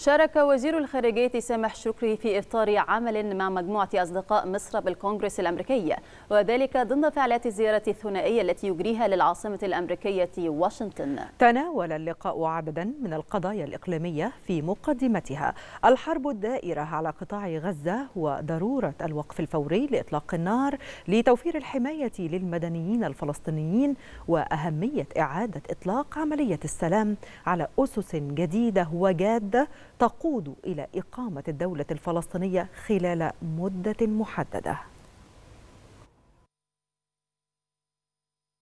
شارك وزير الخارجية سامح شكري في إفطار عمل مع مجموعة أصدقاء مصر بالكونغرس الأمريكي وذلك ضمن فعاليات الزيارة الثنائية التي يجريها للعاصمة الأمريكية واشنطن تناول اللقاء عددا من القضايا الإقليمية في مقدمتها الحرب الدائرة على قطاع غزة وضرورة الوقف الفوري لإطلاق النار لتوفير الحماية للمدنيين الفلسطينيين وأهمية إعادة إطلاق عملية السلام على أسس جديدة وجادة تقود إلى إقامة الدولة الفلسطينية خلال مدة محددة